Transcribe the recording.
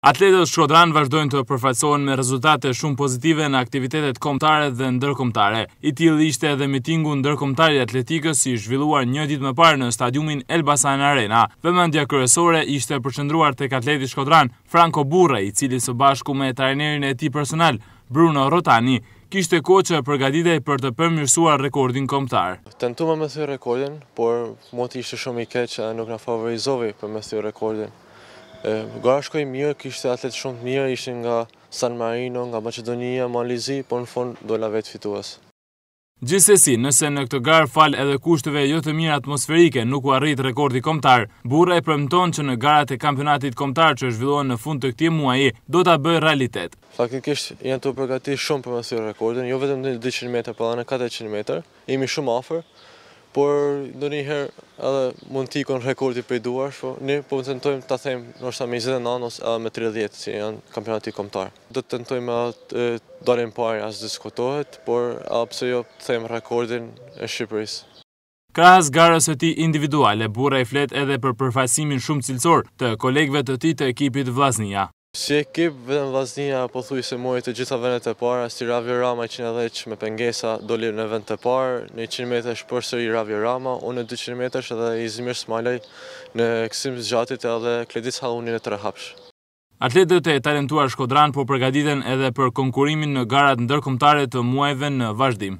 Atletët Shkodran vazhdojnë të përfaqësohen me rezultate shumë pozitive në aktivitetet kombëtare dhe ndërkombëtare. I tillë ishte edhe mitingu ndërkombëtar i atletikës si zhvilluar një ditë më parë në stadiumin Elbasan Arena. Vëmendja kryesore ishte përqendruar tek atleti Shkodran Franco Burre, i cili së bashku me trajnerin e tij personal Bruno Rotani kishte koqë që përgatitej për të përmirësuar rekordin kombëtar. Tentuam të mbyllim rekordin, por moti ishte shumë i keq dhe nuk na favorizovi për të mbyllur rekordin. Gora shkoj mirë, kishte atlet shumë të mirë, ishin nga San Marino, nga Macedonia, Malizi, por në fond la vetë fituas. Gjithsesi, nëse në këtë garë fal edhe kushteve jo të mirë atmosferike nuk u arrit rekordi komtar, burra e premton që në garat e kampionatit komtar që është vilohen në fund të këti muaj, do të bëjë realitet. Faktikisht, janë të përgati shumë për mësirë rekordin, jo vetëm në 200 meter, për dhe në 400 meter, imi shumë afer, por në një herë edhe mund t'i ikon rekordi për i duar, po në po më të tentojmë të themë nështë me 29 ose edhe me 30, si janë kampionati komptarë. Do të tentojmë edhe të darim pari asë diskutohet, por edhe pëse jo të them rekordin e Shqipërisë. Kras garës e ti individuale, bura i flet edhe për përfasimin shumë cilësor të kolegve të ti të ekipit Vlasnia. Si ekip, vëdhen vlasnia, po thuj se mojë të gjitha vendet e parë, si ti Ravi Rama 110 me pengesa doli në vend të parë, në 100 metrë është për sëri Ravi Rama, unë në 200 metrë është edhe Izmir Smalej në kësim zxatit edhe Kledis Halunin e Trehapsh. Atletët e talentuar shkodran po përgatiten edhe për konkurimin në garat ndërkomtare të muajve në vazhdim.